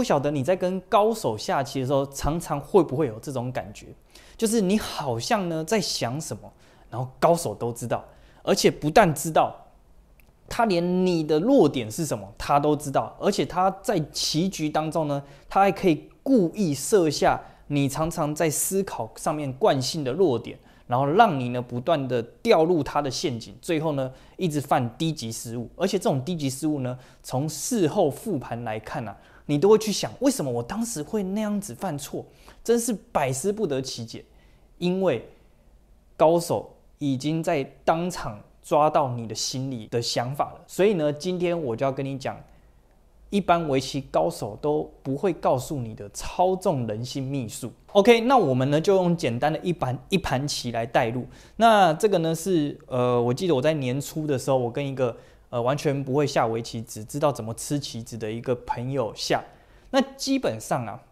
不晓得你在跟高手下棋的时候，常常会不会有这种感觉，就是你好像呢在想什么，然后高手都知道，而且不但知道，他连你的弱点是什么他都知道，而且他在棋局当中呢，他还可以故意设下你常常在思考上面惯性的弱点，然后让你呢不断的掉入他的陷阱，最后呢一直犯低级失误，而且这种低级失误呢，从事后复盘来看呢。你都会去想，为什么我当时会那样子犯错，真是百思不得其解。因为高手已经在当场抓到你的心里的想法了。所以呢，今天我就要跟你讲，一般围棋高手都不会告诉你的操纵人心秘术。OK，那我们呢就用简单的一盘一盘棋来带入。那这个呢是呃，我记得我在年初的时候，我跟一个。呃，完全不会下围棋，只知道怎么吃棋子的一个朋友下，那基本上啊，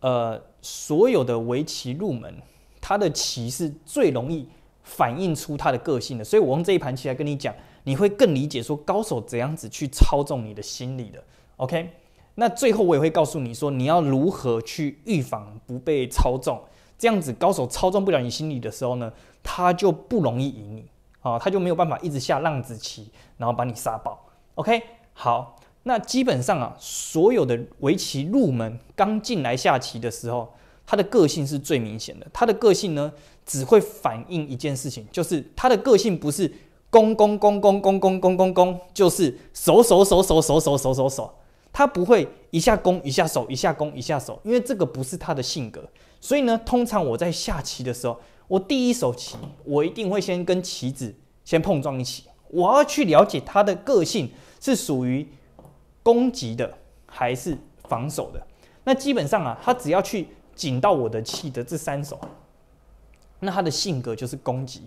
呃，所有的围棋入门，他的棋是最容易反映出他的个性的。所以我用这一盘棋来跟你讲，你会更理解说高手怎样子去操纵你的心理的。OK，那最后我也会告诉你说，你要如何去预防不被操纵，这样子高手操纵不了你心理的时候呢，他就不容易赢你。啊，他就没有办法一直下浪子棋，然后把你杀爆。OK，好，那基本上啊，所有的围棋入门刚进来下棋的时候，他的个性是最明显的。他的个性呢，只会反映一件事情，就是他的个性不是攻攻攻攻攻攻攻攻攻，就是守守守守守守守守守。他不会一下攻一下守，一下攻一下守，因为这个不是他的性格。所以呢，通常我在下棋的时候。我第一手棋，我一定会先跟棋子先碰撞一起。我要去了解他的个性是属于攻击的还是防守的。那基本上啊，他只要去紧到我的气的这三手，那他的性格就是攻击。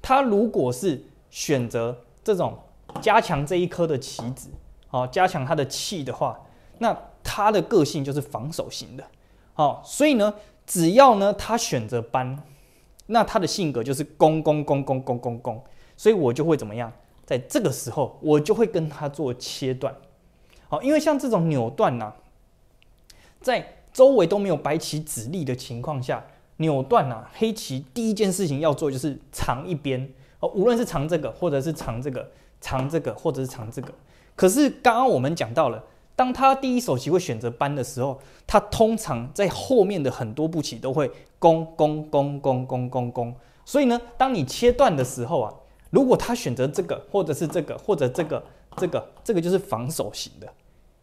他如果是选择这种加强这一颗的棋子，好，加强他的气的话，那他的个性就是防守型的。好，所以呢，只要呢，他选择搬。那他的性格就是攻攻攻攻攻攻攻，所以我就会怎么样？在这个时候，我就会跟他做切断。好，因为像这种扭断呐，在周围都没有白棋子力的情况下，扭断呐，黑棋第一件事情要做就是藏一边哦，无论是藏这个，或者是藏这个，藏这个，或者是藏这个。可是刚刚我们讲到了。当他第一手棋会选择搬的时候，他通常在后面的很多步棋都会攻攻攻攻攻攻攻。所以呢，当你切断的时候啊，如果他选择这个，或者是这个，或者这个，这个，这个就是防守型的。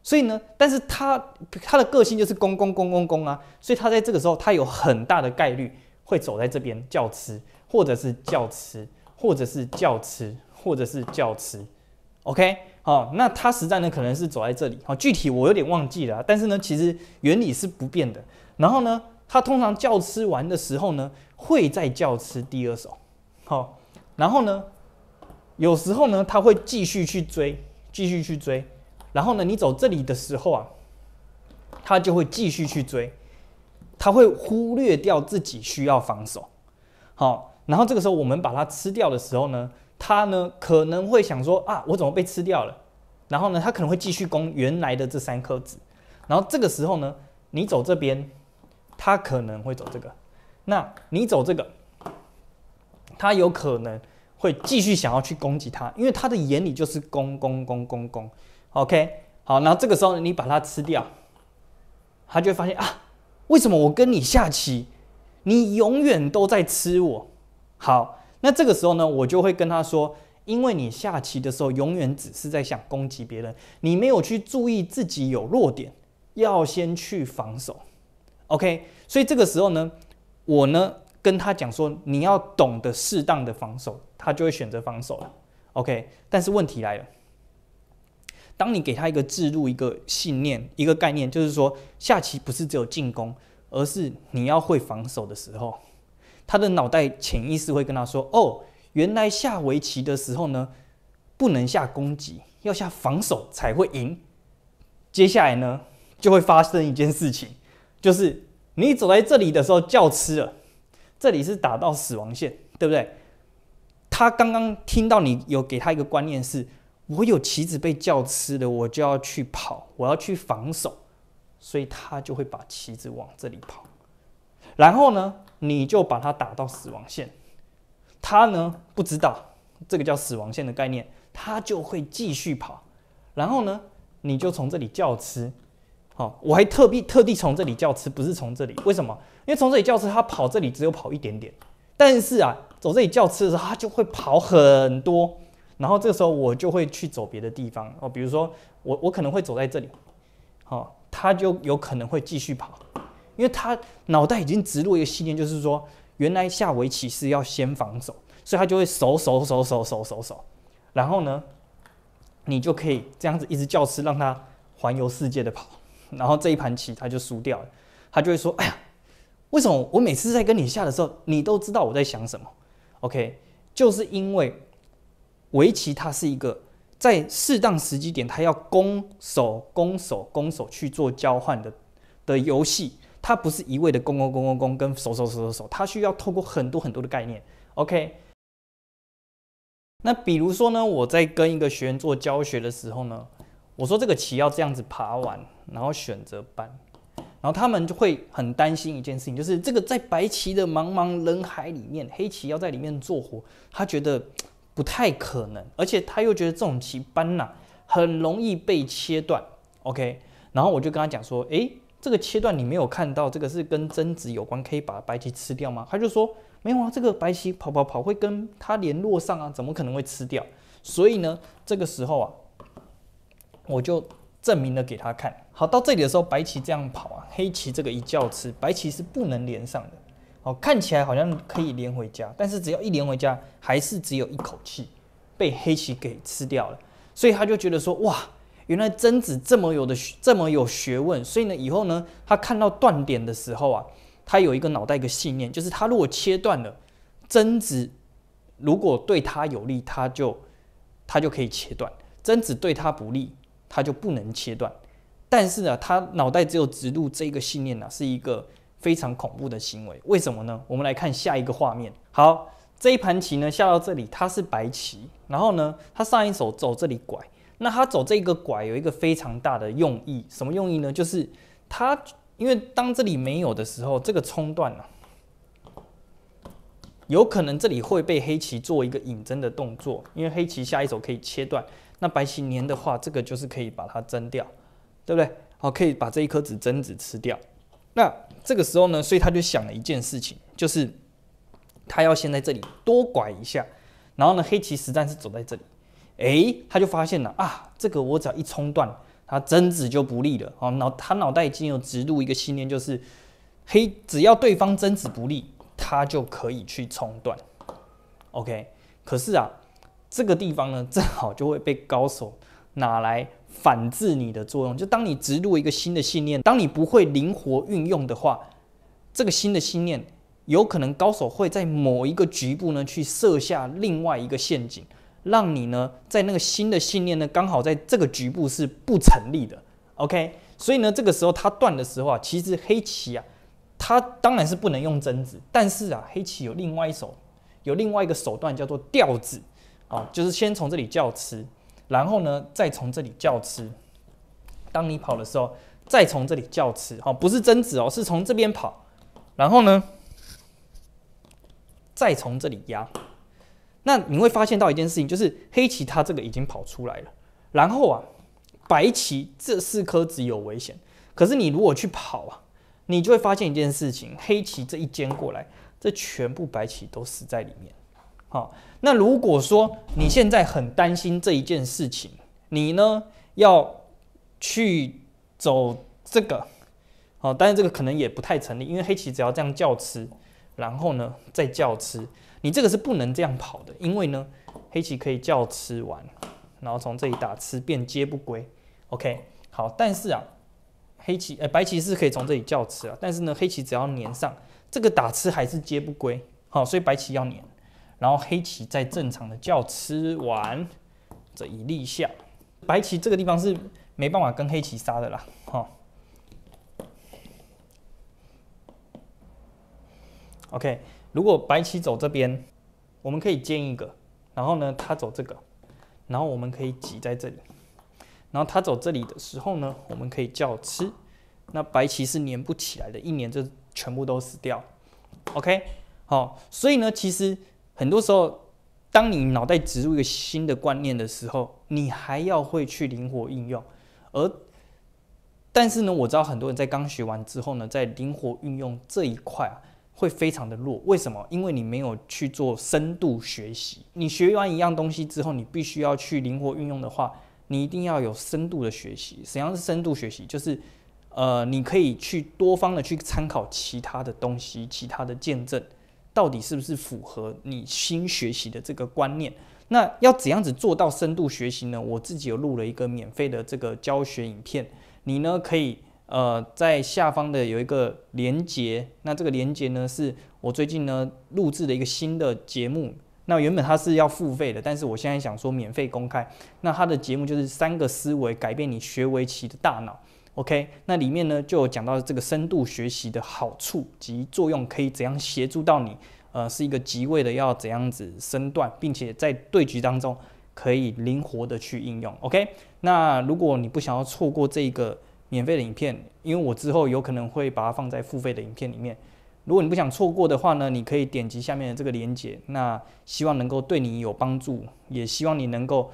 所以呢，但是他他的个性就是攻攻攻攻攻啊，所以他在这个时候，他有很大的概率会走在这边叫吃，或者是叫吃，或者是叫吃，或者是叫吃。OK，好，那他实战呢可能是走在这里，好，具体我有点忘记了，但是呢，其实原理是不变的。然后呢，他通常教吃完的时候呢，会再教吃第二手，好，然后呢，有时候呢，他会继续去追，继续去追，然后呢，你走这里的时候啊，他就会继续去追，他会忽略掉自己需要防守，好，然后这个时候我们把它吃掉的时候呢。他呢可能会想说啊，我怎么被吃掉了？然后呢，他可能会继续攻原来的这三颗子。然后这个时候呢，你走这边，他可能会走这个。那你走这个，他有可能会继续想要去攻击他，因为他的眼里就是攻攻攻攻攻。OK，好，然后这个时候你把它吃掉，他就会发现啊，为什么我跟你下棋，你永远都在吃我？好。那这个时候呢，我就会跟他说，因为你下棋的时候永远只是在想攻击别人，你没有去注意自己有弱点，要先去防守。OK，所以这个时候呢，我呢跟他讲说，你要懂得适当的防守，他就会选择防守了。OK，但是问题来了，当你给他一个置入、一个信念、一个概念，就是说下棋不是只有进攻，而是你要会防守的时候。他的脑袋潜意识会跟他说：“哦，原来下围棋的时候呢，不能下攻击，要下防守才会赢。”接下来呢，就会发生一件事情，就是你走在这里的时候叫吃了，这里是打到死亡线，对不对？他刚刚听到你有给他一个观念是：我有棋子被叫吃了，我就要去跑，我要去防守，所以他就会把棋子往这里跑，然后呢？你就把它打到死亡线，它呢不知道这个叫死亡线的概念，它就会继续跑。然后呢，你就从这里叫吃，好，我还特地特地从这里叫吃，不是从这里，为什么？因为从这里叫吃，它跑这里只有跑一点点，但是啊，走这里叫吃的时候，它就会跑很多。然后这个时候我就会去走别的地方，哦，比如说我我可能会走在这里，好，它就有可能会继续跑。因为他脑袋已经植入一个信念，就是说，原来下围棋是要先防守，所以他就会守守守守守守守，然后呢，你就可以这样子一直叫吃，让他环游世界的跑，然后这一盘棋他就输掉了。他就会说：“哎呀，为什么我每次在跟你下的时候，你都知道我在想什么？”OK，就是因为围棋它是一个在适当时机点，他要攻守攻守攻守去做交换的的游戏。它不是一味的攻攻攻攻攻跟守守守守守，它需要透过很多很多的概念。OK，那比如说呢，我在跟一个学员做教学的时候呢，我说这个棋要这样子爬完，然后选择搬，然后他们就会很担心一件事情，就是这个在白棋的茫茫人海里面，黑棋要在里面做活，他觉得不太可能，而且他又觉得这种棋搬呐很容易被切断。OK，然后我就跟他讲说，诶……这个切断你没有看到，这个是跟贞子有关，可以把白棋吃掉吗？他就说没有啊，这个白棋跑跑跑会跟他联络上啊，怎么可能会吃掉？所以呢，这个时候啊，我就证明了给他看好到这里的时候，白棋这样跑啊，黑棋这个一叫吃，白棋是不能连上的。哦，看起来好像可以连回家，但是只要一连回家，还是只有一口气被黑棋给吃掉了。所以他就觉得说，哇。原来贞子这么有的这么有学问，所以呢，以后呢，他看到断点的时候啊，他有一个脑袋一个信念，就是他如果切断了贞子，如果对他有利，他就他就可以切断贞子对他不利，他就不能切断。但是呢，他脑袋只有植入这个信念呢，是一个非常恐怖的行为。为什么呢？我们来看下一个画面。好，这一盘棋呢下到这里，他是白棋，然后呢，他上一手走这里拐。那他走这个拐有一个非常大的用意，什么用意呢？就是他因为当这里没有的时候，这个冲段呢，有可能这里会被黑棋做一个引针的动作，因为黑棋下一手可以切断，那白棋粘的话，这个就是可以把它蒸掉，对不对？好，可以把这一颗子蒸子吃掉。那这个时候呢，所以他就想了一件事情，就是他要先在这里多拐一下，然后呢，黑棋实战是走在这里。哎，他就发现了啊，这个我只要一冲断，他贞子就不利了哦。脑他脑袋已经有植入一个信念，就是黑只要对方贞子不利，他就可以去冲断。OK，可是啊，这个地方呢，正好就会被高手拿来反制你的作用。就当你植入一个新的信念，当你不会灵活运用的话，这个新的信念有可能高手会在某一个局部呢，去设下另外一个陷阱。让你呢，在那个新的信念呢，刚好在这个局部是不成立的，OK？所以呢，这个时候它断的时候啊，其实黑棋啊，它当然是不能用针子，但是啊，黑棋有另外一手，有另外一个手段叫做调子，啊，就是先从这里叫吃，然后呢，再从这里叫吃，当你跑的时候，再从这里叫吃，哈，不是针子哦，是从这边跑，然后呢，再从这里压。那你会发现到一件事情，就是黑棋它这个已经跑出来了，然后啊，白棋这四颗子有危险。可是你如果去跑啊，你就会发现一件事情，黑棋这一间过来，这全部白棋都死在里面。好，那如果说你现在很担心这一件事情，你呢要去走这个，好，但是这个可能也不太成立，因为黑棋只要这样叫吃，然后呢再叫吃。你这个是不能这样跑的，因为呢，黑棋可以叫吃完，然后从这里打吃便接不归。OK，好，但是啊，黑棋呃白棋是可以从这里叫吃啊，但是呢，黑棋只要粘上这个打吃还是接不归。好，所以白棋要粘，然后黑棋在正常的叫吃完这一粒下，白棋这个地方是没办法跟黑棋杀的啦。哈，OK。如果白棋走这边，我们可以建一个，然后呢，他走这个，然后我们可以挤在这里，然后他走这里的时候呢，我们可以叫吃，那白棋是粘不起来的，一粘就全部都死掉。OK，好，所以呢，其实很多时候，当你脑袋植入一个新的观念的时候，你还要会去灵活运用，而但是呢，我知道很多人在刚学完之后呢，在灵活运用这一块啊。会非常的弱，为什么？因为你没有去做深度学习。你学完一样东西之后，你必须要去灵活运用的话，你一定要有深度的学习。怎样是深度学习？就是，呃，你可以去多方的去参考其他的东西，其他的见证，到底是不是符合你新学习的这个观念？那要怎样子做到深度学习呢？我自己有录了一个免费的这个教学影片，你呢可以。呃，在下方的有一个连接，那这个连接呢是我最近呢录制的一个新的节目。那原本它是要付费的，但是我现在想说免费公开。那它的节目就是三个思维改变你学围棋的大脑。OK，那里面呢就有讲到这个深度学习的好处及作用，可以怎样协助到你？呃，是一个极位的要怎样子升段，并且在对局当中可以灵活的去应用。OK，那如果你不想要错过这个。免费的影片，因为我之后有可能会把它放在付费的影片里面。如果你不想错过的话呢，你可以点击下面的这个链接。那希望能够对你有帮助，也希望你能够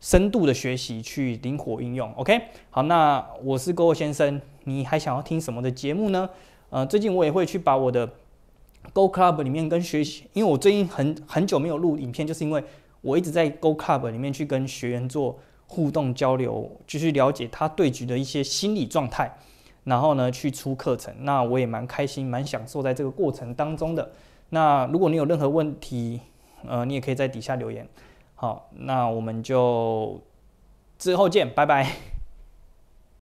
深度的学习去灵活应用。OK，好，那我是 Go 先生，你还想要听什么的节目呢？呃，最近我也会去把我的 Go Club 里面跟学习，因为我最近很很久没有录影片，就是因为我一直在 Go Club 里面去跟学员做。互动交流，就是了解他对局的一些心理状态，然后呢，去出课程。那我也蛮开心，蛮享受在这个过程当中的。那如果你有任何问题，呃，你也可以在底下留言。好，那我们就之后见，拜拜。